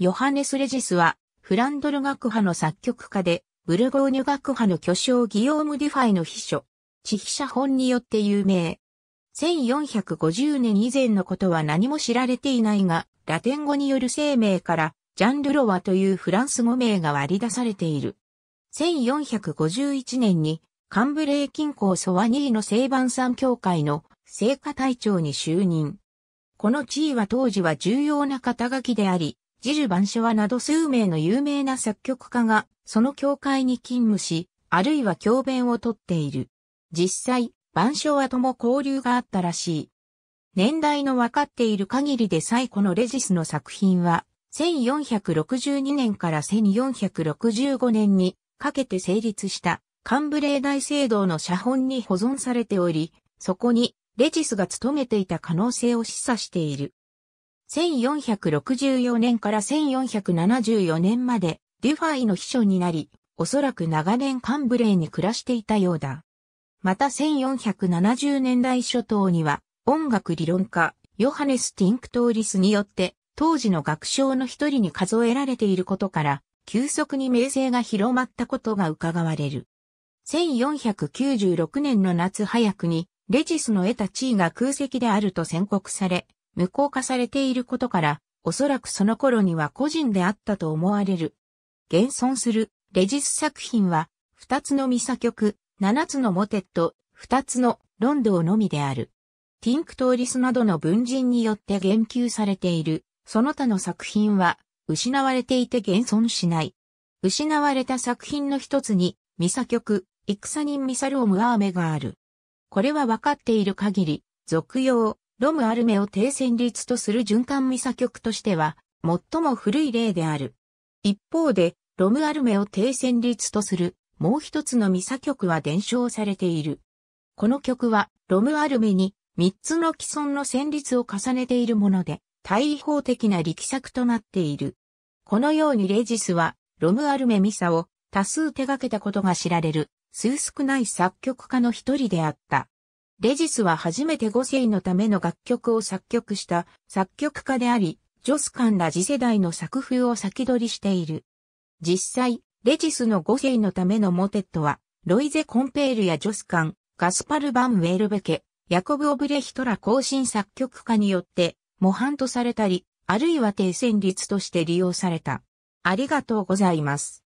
ヨハネス・レジスは、フランドル学派の作曲家で、ブルゴーニュ学派の巨匠ギオーム・デュファイの秘書、地筆写本によって有名。1450年以前のことは何も知られていないが、ラテン語による生命から、ジャンルロワというフランス語名が割り出されている。1451年に、カンブレー近郊ソワニーの聖晩山教会の聖火隊長に就任。この地位は当時は重要な肩書きであり、ジル・バンショワなど数名の有名な作曲家が、その教会に勤務し、あるいは教鞭をとっている。実際、バンショワとも交流があったらしい。年代のわかっている限りで最古のレジスの作品は、1462年から1465年にかけて成立したカンブレー大聖堂の写本に保存されており、そこにレジスが勤めていた可能性を示唆している。1464年から1474年までデュファイの秘書になり、おそらく長年カンブレーに暮らしていたようだ。また1470年代初頭には音楽理論家ヨハネス・ティンクトーリスによって当時の学賞の一人に数えられていることから急速に名声が広まったことが伺われる。1496年の夏早くにレジスの得た地位が空席であると宣告され、無効化されていることから、おそらくその頃には個人であったと思われる。現存するレジス作品は、二つのミサ曲、七つのモテット、二つのロンドンのみである。ティンクトーリスなどの文人によって言及されている、その他の作品は、失われていて現存しない。失われた作品の一つに、ミサ曲、戦人ミサルオムアーメがある。これは分かっている限り、俗用、ロム・アルメを停戦率とする循環ミサ局としては、最も古い例である。一方で、ロム・アルメを停戦率とする、もう一つのミサ局は伝承されている。この曲は、ロム・アルメに、三つの既存の旋律を重ねているもので、対法的な力作となっている。このようにレジスは、ロム・アルメ・ミサを多数手掛けたことが知られる、数少ない作曲家の一人であった。レジスは初めて5世のための楽曲を作曲した作曲家であり、ジョスカンら次世代の作風を先取りしている。実際、レジスの5世のためのモテットは、ロイゼ・コンペールやジョスカン、ガスパル・バン・ウェルベケ、ヤコブ・オブレヒトラ更新作曲家によって、模範とされたり、あるいは定旋律として利用された。ありがとうございます。